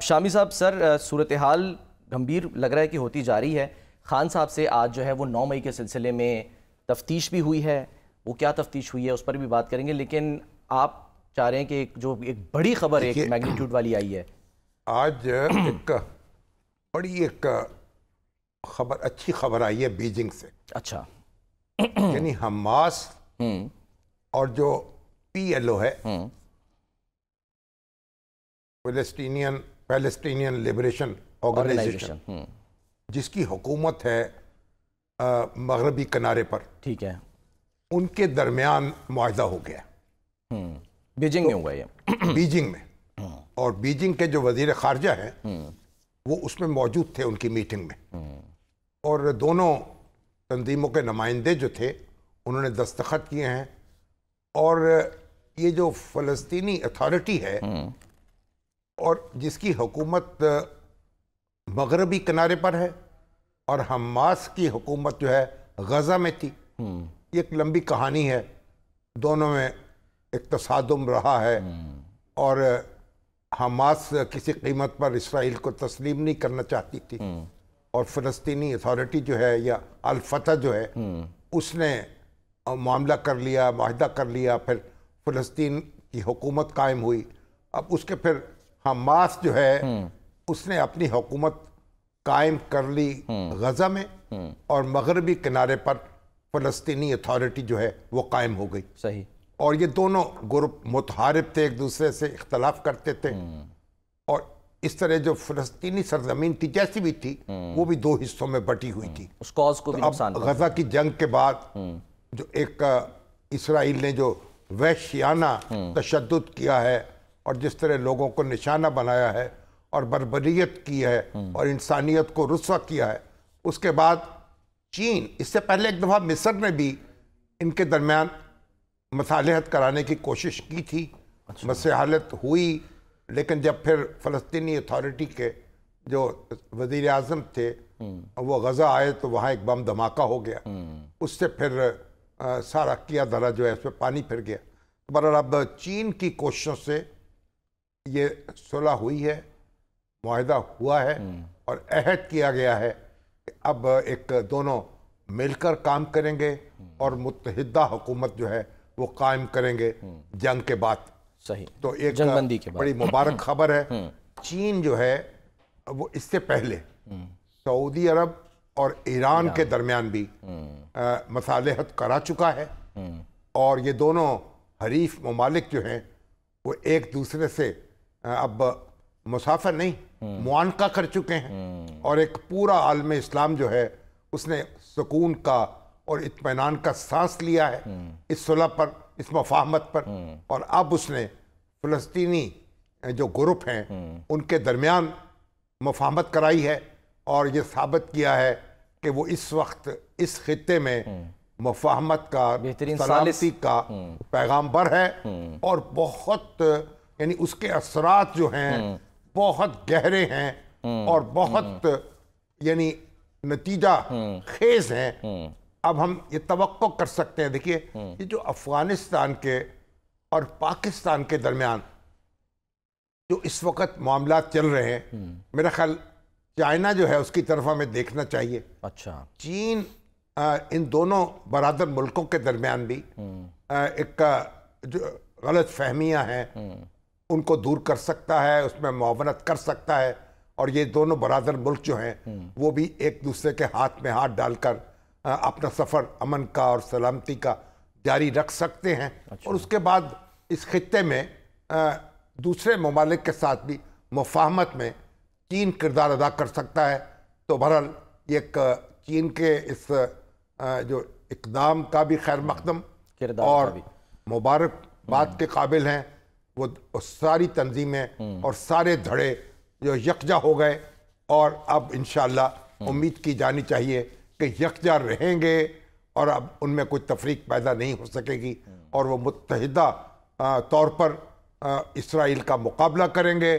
शामी साहब सर सूरत हाल गंभीर लग रहा है कि होती जा रही है खान साहब से आज जो है वो नौ मई के सिलसिले में तफ्तीश भी हुई है वो क्या तफ्तीश हुई है उस पर भी बात करेंगे लेकिन आप चाह रहे हैं कि एक जो एक बड़ी खबर एक मैग्नीट्यूड वाली आई है आज एक बड़ी एक खबर अच्छी खबर आई है बीजिंग से अच्छा यानी हमास हम्म। और जो पी एल ओ है हम्म। फलस्टीनियन पैलेस्टीनियन लिबरेशन ऑर्गेनाइजेशन जिसकी हुकूमत है मगरबी किनारे पर ठीक है उनके दरमियान माहा हो गया हम्म, बीजिंग तो, में हुआ ये बीजिंग में हम्म। और बीजिंग के जो वजीर खारजा हैं हम्म। वो उसमें मौजूद थे उनकी मीटिंग में और दोनों तंजीमों के नुमाइंदे जो थे उन्होंने दस्तखत किए हैं और ये जो फ़लस्तीनी अथॉरिटी है और जिसकी हुकूमत मगरबी किनारे पर है और हमास की हुकूमत जो है गज़ा में थी हम्म। एक लंबी कहानी है दोनों में एक तसादम रहा है हम्म। और हमास किसी कीमत पर इसराइल को तस्लीम नहीं करना चाहती थी हम्म। और फलस्तनी अथॉरिटी जो है या अलफतह जो है उसने मामला कर लिया माहदा कर लिया फिर फ़लस्तीन की हुकूमत कायम हुई अब उसके फिर हमास जो है हम्म। उसने अपनी हुकूमत कायम कर ली हम्म। गजा में हम्म। और मगरबी किनारे पर फ़लस्तनी अथॉरिटी जो है वो कायम हो गई सही और ये दोनों ग्रुप मुतहारब थे एक दूसरे से इख्तलाफ करते थे और इस तरह जो फलस्तीनी सरजमीन थी जैसी भी थी वो भी दो हिस्सों में बटी हुई थी उस कॉज को तो भी अब गजा की जंग के बाद जो एक इसराइल ने जो वैश्याना तशद किया है और जिस तरह लोगों को निशाना बनाया है और बर्बरीत की है हम्म। और इंसानियत को रसवा किया है उसके बाद चीन इससे पहले एक दफ़ा मिस्र ने भी इनके दरमियान मसालहत कराने की कोशिश की थी अच्छा। मसहालत हुई लेकिन जब फिर फ़लस्तनी अथॉरिटी के जो वज़ी अजम थे हम्म। वो गज़ा आए तो वहाँ एक बम धमाका हो गया हम्म। उससे फिर आ, सारा किया धरा जो है उस पर पानी फिर गया बर अब चीन की कोशिशों से ये सुलह हुई है माहिदा हुआ है हम्म। और अहद किया गया है कि अब एक दोनों मिलकर काम करेंगे हम्म। और मुतहदा हुकूमत जो है वो कायम करेंगे हम्म। जंग के बाद सही तो एक जंगबंदी के बाद। बड़ी मुबारक खबर है चीन जो है वो इससे पहले सऊदी अरब और ईरान के दरमियान भी मसालेहत करा चुका है और ये दोनों हरीफ ममालिक जो हैं वो एक दूसरे से अब मुसाफिर नहीं मुआनका कर चुके हैं और एक पूरा आलम इस्लाम जो है उसने सुकून का और इतमान का सांस लिया है इस सुलह पर इस मफाहमत पर और अब उसने फ़लस्तनी जो ग्रुप हैं उनके दरमियान मफाहमत कराई है और ये साबित किया है कि वो इस वक्त इस खत्े में मफाहमत का सलामती का हम्म। पैगाम है और बहुत यानी उसके असरात जो हैं हम्म। बहुत गहरे हैं हम्म। और बहुत हम्म। यानी नतीजा खेज हैं अब हम ये तो कर सकते हैं देखिए ये जो अफगानिस्तान के और पाकिस्तान के दरमियान जो इस वक्त मामला चल रहे हैं मेरा ख्याल चाइना जो है उसकी तरफ हमें देखना चाहिए अच्छा चीन आ, इन दोनों बरदर मुल्कों के दरमियान भी आ, एक जो गलत फहमियाँ हैं उनको दूर कर सकता है उसमें मावनत कर सकता है और ये दोनों बरदर मुल्क जो हैं वो भी एक दूसरे के हाथ में हाथ डालकर अपना सफ़र अमन का और सलामती का जारी रख सकते हैं अच्छा। और उसके बाद इस खत्े में दूसरे ममालिक के साथ भी मुफाहमत में चीन किरदार अदा कर सकता है तो बहरहाल एक चीन के इस जो इकदाम का भी खैर मकदम और मुबारकबाद हम्म। के काबिल हैं वो सारी तंजीमें और सारे धड़े जो यकजा हो गए और अब इन उम्मीद की जानी चाहिए कि यकजा रहेंगे और अब उनमें कोई तफरीक पैदा नहीं हो सकेगी और वो मुतहदा तौर पर इसराइल का मुकाबला करेंगे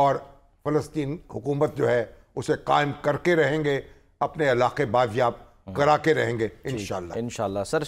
और फ़लस्तीन हुकूमत जो है उसे कायम करके रहेंगे अपने इलाके बाजियाब हम्म। करा के रहेंगे इन इन सर